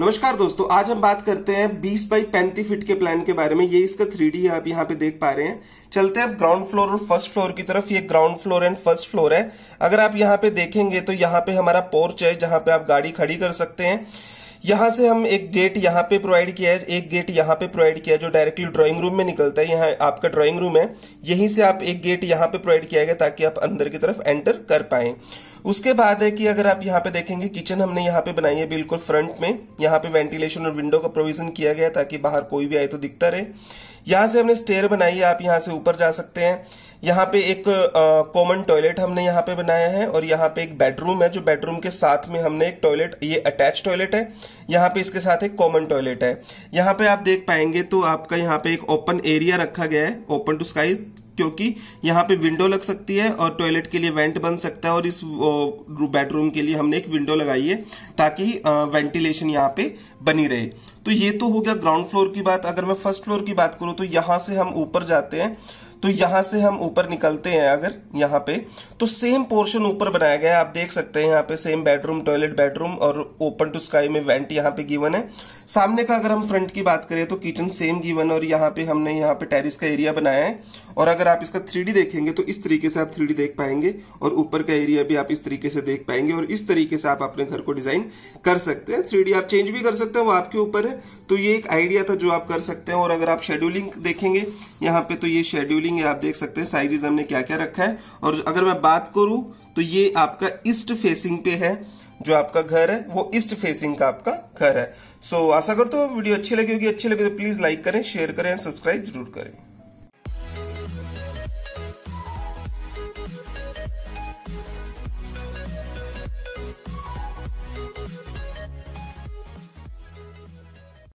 नमस्कार दोस्तों आज हम बात करते हैं 20 बाई पैंतीस फीट के प्लान के बारे में ये इसका थ्री डी आप यहाँ पे देख पा रहे हैं चलते हैं ग्राउंड फ्लोर और फर्स्ट फ्लोर की तरफ ये ground floor and first floor है अगर आप यहाँ पे देखेंगे तो यहाँ पे हमारा पोर्च है जहाँ पे आप गाड़ी खड़ी कर सकते हैं यहाँ से हम एक गेट यहाँ पे प्रोवाइड किया है एक गेट यहाँ पे प्रोवाइड किया है जो डायरेक्टली ड्राइंग रूम में निकलता है यहाँ आपका ड्राइंग रूम है यहीं से आप एक गेट यहाँ पे प्रोवाइड किया गया ताकि आप अंदर की तरफ एंटर कर पाए उसके बाद है कि अगर आप यहाँ पे देखेंगे किचन हमने यहाँ पे बनाई है बिल्कुल फ्रंट में यहाँ पे वेंटिलेशन और विंडो का प्रोविजन किया गया ताकि बाहर कोई भी आए तो दिखता रहे यहाँ से हमने स्टेयर बनाई है आप यहाँ से ऊपर जा सकते हैं यहाँ पे एक कॉमन टॉयलेट हमने यहाँ पे बनाया है और यहाँ पे एक बेडरूम है जो बेडरूम के साथ में हमने एक टॉयलेट ये अटैच टॉयलेट है यहाँ पे इसके साथ एक कॉमन टॉयलेट है यहाँ पे आप देख पाएंगे तो आपका यहाँ पे एक ओपन एरिया रखा गया है ओपन टू स्काई क्योंकि यहाँ पे विंडो लग सकती है और टॉयलेट के लिए वेंट बन सकता है और इस बेडरूम के लिए हमने एक विंडो लगाई है ताकि वेंटिलेशन यहाँ पे बनी रहे तो ये तो हो गया ग्राउंड फ्लोर की बात अगर मैं फर्स्ट फ्लोर की बात करूँ तो यहाँ से हम ऊपर जाते हैं तो यहां से हम ऊपर निकलते हैं अगर यहाँ पे तो सेम पोर्शन ऊपर बनाया गया है आप देख सकते हैं यहाँ पे सेम बेडरूम टॉयलेट बेडरूम और ओपन टू स्काई में वेंट यहाँ पे गिवन है सामने का अगर हम फ्रंट की बात करें तो किचन सेम गिवन और यहाँ पे हमने यहाँ पे टेरिस का एरिया बनाया है और अगर आप इसका थ्री देखेंगे तो इस तरीके से आप थ्री देख पाएंगे और ऊपर का एरिया भी आप इस तरीके से देख पाएंगे और इस तरीके से आप अपने घर को डिजाइन कर सकते हैं थ्री आप चेंज भी कर सकते हैं वो आपके ऊपर है तो ये एक आइडिया था जो आप कर सकते हैं और अगर आप शेड्यूलिंग देखेंगे यहाँ पे तो ये शेड्यूलिंग हेडिंग है आप देख सकते हैं साइजेस हमने क्या क्या रखा है और अगर मैं बात करूं तो ये आपका ईस्ट फेसिंग पे है जो आपका घर है वो ईस्ट फेसिंग का आपका घर है सो so, आशा करता हूँ वीडियो अच्छी लगी होगी अच्छी लगी तो प्लीज़ लाइक करें शेयर करें सब्सक्राइब जरूर करें